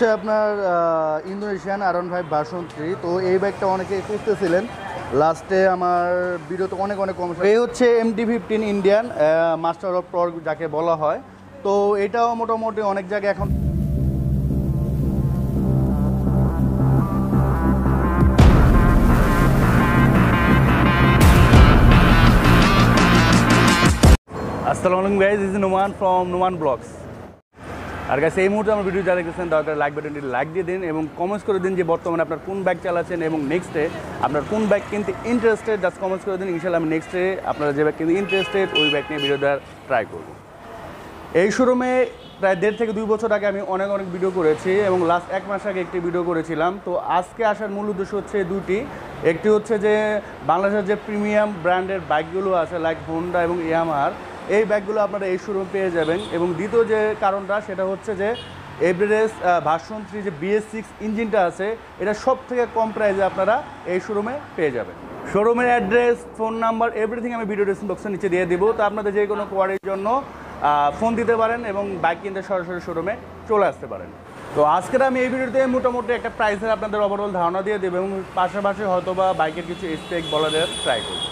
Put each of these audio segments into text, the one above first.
হচ্ছে আপনার Indonesian R one five version three তো এই বাইকটা অনেকে খুঁজতেছিলেন লাস্টে আমার বিরত অনেক অনেক কম এই হচ্ছে MT fifteen Indian master of প্রগ যাকে বলা হয় তো এটাও মোটামুটি অনেক জায়গায় এখন আসসালামু আলাইকুম guys is Numan from Numan vlogs আর কাছে এই মুহূর্তে আমার ভিডিও যারা দেখতেছেন দয়া করে লাইক বাটনটি লাইক দিয়ে দিন এবং কমেন্টস করে দিন যে বর্তমানে আপনার কোন বাইক চালাচ্ছেন এবং নেক্সটে আপনার কোন ব্যাগ কিনতে ইন্টারেস্টেড জাস্ট কমেন্টস করে দিন ইনশাল্লাহ আমি নেক্সটে আপনারা যে ব্যাগ কিনতে ইন্টারেস্টেড ওই ব্যাগ নিয়ে ভিডিও দেওয়ার ট্রাই করব এই শোরুমে প্রায় দেড় থেকে দুই বছর আগে আমি অনেক অনেক ভিডিও করেছি এবং লাস্ট এক মাস আগে একটি ভিডিও করেছিলাম তো আজকে আসার মূল উদ্দেশ্য হচ্ছে দুটি একটি হচ্ছে যে বাংলাদেশের যে প্রিমিয়াম ব্র্যান্ডের বাইকগুলো আছে লাইক হোন্ডা এবং ইয়ামার এই ব্যাগগুলো আপনারা এই শোরুমে পেয়ে যাবেন এবং দ্বিতীয় যে কারণটা সেটা হচ্ছে যে এভারেজ ভাষণ থ্রি যে বিএস সিক্স ইঞ্জিনটা আছে এটা সব থেকে কম প্রাইসে আপনারা এই শোরুমে পেয়ে যাবেন শোরুমের অ্যাড্রেস ফোন নাম্বার এভরিথিং আমি ভিডিও ডিসক্রিপশন বক্সের নিচে দিয়ে দেবো তো আপনাদের যে কোনো কোয়ারির জন্য ফোন দিতে পারেন এবং বাইক কিনতে সরাসরি শোরুমে চলে আসতে পারেন তো আজকের আমি এই ভিডিওতে মোটামুটি একটা প্রাইসের আপনাদের ওভারঅল ধারণা দিয়ে দেবো এবং পাশাপাশি হয়তো বা বাইকের কিছু স্পেক দেওয়ার ট্রাই করবো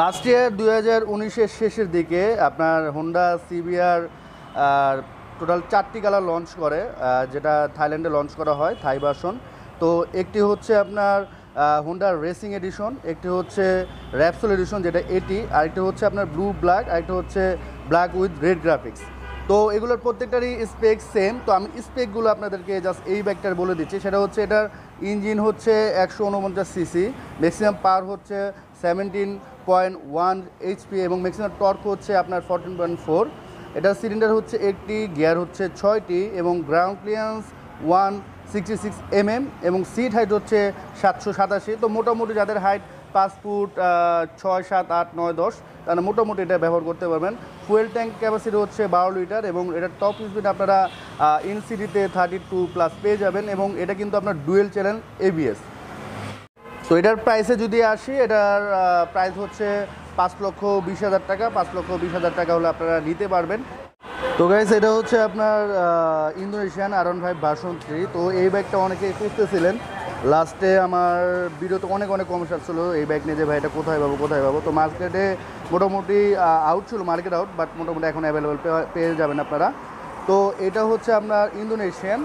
লাস্ট ইয়ার দুই হাজার উনিশের শেষের দিকে আপনার হোন্ডা সিবিআর টোটাল চারটি কালার লঞ্চ করে যেটা থাইল্যান্ডে লঞ্চ করা হয় থাই বাসন তো একটি হচ্ছে আপনার হোন্ডার রেসিং এডিশন একটি হচ্ছে র্যাপসোল এডিশন যেটা এটি আরেকটি হচ্ছে আপনার ব্লু ব্ল্যাক আরেকটি হচ্ছে ব্ল্যাক উইথ রেড গ্রাফিক্স তো এগুলোর প্রত্যেকটারই স্পেক সেম তো আমি স্পেকগুলো আপনাদেরকে জাস্ট এই ব্যাগটার বলে দিচ্ছি সেটা হচ্ছে এটার ইঞ্জিন হচ্ছে একশো উনপঞ্চাশ সিসি ম্যাক্সিমাম পাওয়ার হচ্ছে সেভেন্টিন পয়েন্ট ওয়ান এইচপি এবং ম্যাক্সিমাম টর্ক হচ্ছে আপনার ফোরটিন পয়েন্ট ফোর এটার সিলিন্ডার হচ্ছে একটি গিয়ার হচ্ছে ছয়টি এবং ground clearance one sixty six MM এবং সিট হাইট হচ্ছে সাতশো সাতাশি তো মোটামুটি যাদের হাইট পাসপোর্ট ছয় সাত আট নয় দশ তাহলে মোটামুটি এটা ব্যবহার করতে পারবেন ফুয়েল ট্যাঙ্ক ক্যাপাসিটি হচ্ছে বারো লিটার এবং এটার টপ স্পিড আপনারা ইনসিডিতে থার্টি টু প্লাস পেয়ে যাবেন এবং এটা কিন্তু আপনার ডুয়েল চ্যানেল এবিএস তো এটার প্রাইসে যদি আসি এটার প্রাইস হচ্ছে পাঁচ লক্ষ বিশ হাজার টাকা পাঁচ লক্ষ বিশ হাজার টাকা হলে আপনারা নিতে পারবেন তো গাইজ এটা হচ্ছে আপনার Indonesian R one five version three তো এই বাইকটা অনেকে খুঁজতেছিলেন লাস্টে আমার ভিডিও তো অনেক অনেক কম ছিল এই ব্যাগ নিয়ে যে ভাই এটা কোথায় পাবো কোথায় পাবো তো মার্কেটে মোটামুটি আউট ছিল মার্কেট আউট বাট মোটামুটি এখন অ্যাভেলেবেল পেয়ে যাবেন আপনারা তো এটা হচ্ছে আপনার ইন্দোনেশিয়ান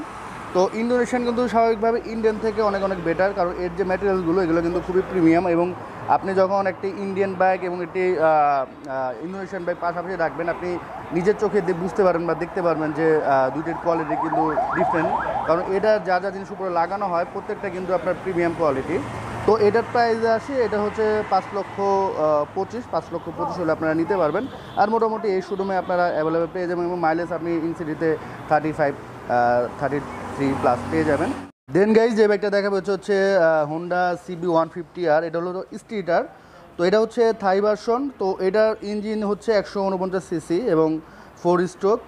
তো ইন্দোনেশিয়ান কিন্তু স্বাভাবিকভাবে ইন্ডিয়ান থেকে অনেক অনেক বেটার কারণ এর যে ম্যাটেরিয়ালসগুলো এগুলো কিন্তু খুবই প্রিমিয়াম এবং আপনি যখন একটি ইন্ডিয়ান বাইক এবং একটি ইন্দোনেশিয়ান বাইক পাশাপাশি রাখবেন আপনি নিজের চোখে বুঝতে পারবেন বা দেখতে পারবেন যে দুইটির কোয়ালিটি কিন্তু ডিফারেন্ট কারণ এটা যা যা জিনিস উপরে লাগানো হয় প্রত্যেকটা কিন্তু আপনার প্রিমিয়াম কোয়ালিটি তো এটার প্রাইস আসে এটা হচ্ছে পাঁচ লক্ষ পঁচিশ পাঁচ লক্ষ পঁচিশ হলে আপনারা নিতে পারবেন আর মোটামুটি এই শোরুমে আপনারা অ্যাভেলেবেল পেয়ে যাবেন এবং মাইলেজ আপনি ইনসিডিতে thirty five thirty three plus পেয়ে যাবেন দেন গাইজ যে ব্যাগটা দেখাবে হচ্ছে হচ্ছে Honda CB one fifty R এটা হলো স্ট্রিটার তো এটা হচ্ছে থাই ভার্সন তো এটার ইঞ্জিন হচ্ছে একশো উনপঞ্চাশ সিসি এবং ফোর স্ট্রোক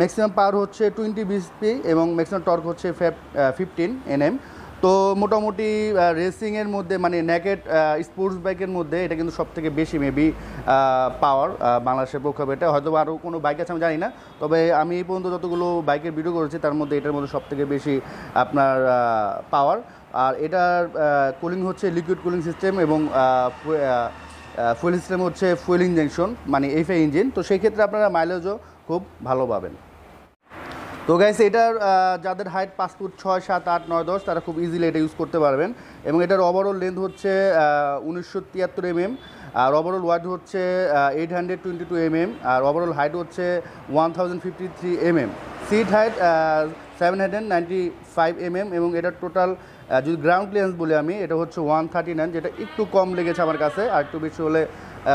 ম্যাক্সিমাম পাওয়ার হচ্ছে টোয়েন্টি বিএসপি এবং ম্যাক্সিমাম টর্ক হচ্ছে ফিফটিন এনএম তো মোটামুটি রেসিংয়ের মধ্যে মানে নেকেট স্পোর্টস বাইকের মধ্যে এটা কিন্তু সব থেকে বেশি মেবি পাওয়ার বাংলাদেশের পক্ষে এটা হয়তো আরও কোনো বাইক আছে আমি জানি না তবে আমি এই পর্যন্ত যতগুলো বাইকের ভিডিও করেছি তার মধ্যে এটার মধ্যে সব থেকে বেশি আপনার পাওয়ার আর এটার কুলিং হচ্ছে লিকুইড কুলিং সিস্টেম এবং ফুয়েল সিস্টেম হচ্ছে ফুয়েল ইঞ্জেকশন মানে এফএ ইঞ্জিন তো সেই ক্ষেত্রে আপনারা মাইলেজও খুব ভালো পাবেন তো গাইস এটার যাদের হাইট পাঁচ ফুট ছয় সাত আট নয় দশ তারা খুব ইজিলি এটা ইউজ করতে পারবেন এবং এটার ওভারঅল লেন্থ হচ্ছে উনিশশো তিয়াত্তর এমএম mm, আর ওভারঅল ওয়াইড হচ্ছে eight hundred twenty two MM আর ওভারঅল হাইট হচ্ছে one thousand fifty three MM seat height seven hundred ninety five MM এবং এটার টোটাল যদি গ্রাউন্ড ক্লিয়ারেন্স বলি আমি এটা হচ্ছে ওয়ান থার্টি নাইন যেটা একটু কম লেগেছে আমার কাছে আর একটু বেশি হলে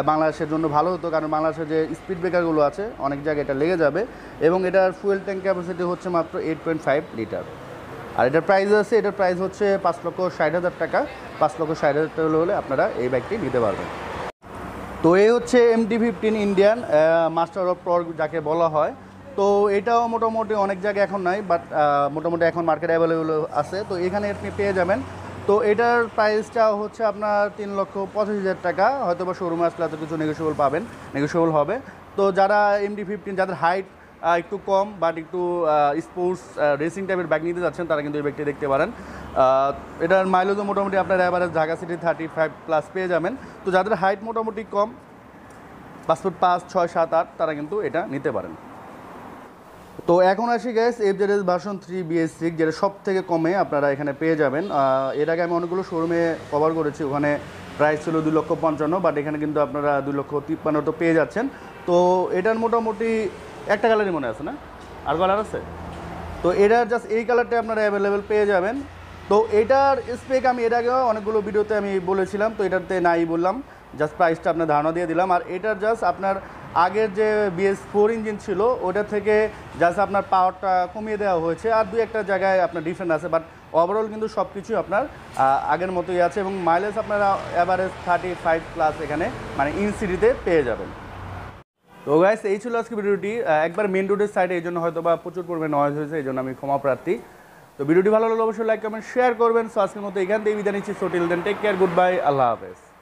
বাংলাদেশের জন্য ভালো হতো কারণ বাংলাদেশের যে স্পিড ব্রেকারগুলো আছে অনেক জায়গায় এটা লেগে যাবে এবং এটার ফুয়েল ট্যাঙ্ক ক্যাপাসিটি হচ্ছে মাত্র এইট পয়েন্ট ফাইভ লিটার আর এটার প্রাইস আছে এটার প্রাইস হচ্ছে পাঁচ লক্ষ ষাট হাজার টাকা পাঁচ লক্ষ ষাট হাজার টাকা হলে আপনারা এই বাইকটি নিতে পারবেন তো এই হচ্ছে MT fifteen Indian master of torque যাকে বলা হয় তো এটাও মোটামুটি অনেক জায়গায় এখন নাই বাট মোটামুটি এখন মার্কেট অ্যাভেলেবল আছে তো এখানে আপনি পেয়ে যাবেন তো এটার প্রাইসটা হচ্ছে আপনার তিন লক্ষ পঁচাশি হাজার টাকা হয়তো বা শোরুমে আসলে এত কিছু নেগোসিয়েবল পাবেন নেগোসিয়েবল হবে তো যারা এমডি ফিফটিন যাদের হাইট একটু কম বাট একটু স্পোর্টস রেসিং টাইপের ব্যাগ নিতে যাচ্ছেন তারা কিন্তু এই ব্যাগটি দেখতে পারেন এটার মাইলেজও মোটামুটি আপনার average Dhaka city thirty five plus পেয়ে যাবেন তো যাদের হাইট মোটামুটি কম পাসপোর্ট পাঁচ ছয় সাত আট তারা কিন্তু এটা নিতে পারেন তো এখন আসি গ্যাস F Z S version three BS six যেটা সব থেকে কমে আপনারা এখানে পেয়ে যাবেন এর আগে আমি অনেকগুলো শোরুমে কভার করেছি ওখানে প্রাইস ছিল দুই লক্ষ পঞ্চান্ন বাট এখানে কিন্তু আপনারা দুই লক্ষ তিপ্পান্ন তো পেয়ে যাচ্ছেন তো এটার মোটামুটি একটা কালারই মনে আছে না আর কালার আছে তো এটার জাস্ট এই কালারটা আপনারা অ্যাভেলেবেল পেয়ে যাবেন তো এটার স্পেক আমি এর আগে অনেকগুলো ভিডিওতে আমি বলেছিলাম তো এটাতে নাই বললাম জাস্ট প্রাইসটা আপনার ধারণা দিয়ে দিলাম আর এটার জাস্ট আপনার আগের যে বিএস ফোর ইঞ্জিন ছিল ওটা থেকে জাস্ট আপনার পাওয়ারটা কমিয়ে দেওয়া হয়েছে আর দুই একটা জায়গায় আপনার ডিফারেন্ট আছে বাট ওভারঅল কিন্তু সব কিছুই আপনার আগের মতোই আছে এবং মাইলেজ আপনারা অ্যাভারেজ থার্টি ফাইভ প্লাস এখানে মানে ইন সিটিতে পেয়ে যাবেন তো গাইস এই ছিল আজকে ভিডিওটি একবার মেন রোডের সাইডে এই জন্য হয়তো বা প্রচুর পরিমাণে নয়েজ হয়েছে এই জন্য আমি ক্ষমা প্রার্থী তো ভিডিওটি ভালো লাগলে অবশ্যই লাইক কমেন্ট শেয়ার করবেন সো আজকের মতো এখান থেকে বিদায় নিচ্ছি so till then take care good bye আল্লাহ হাফেজ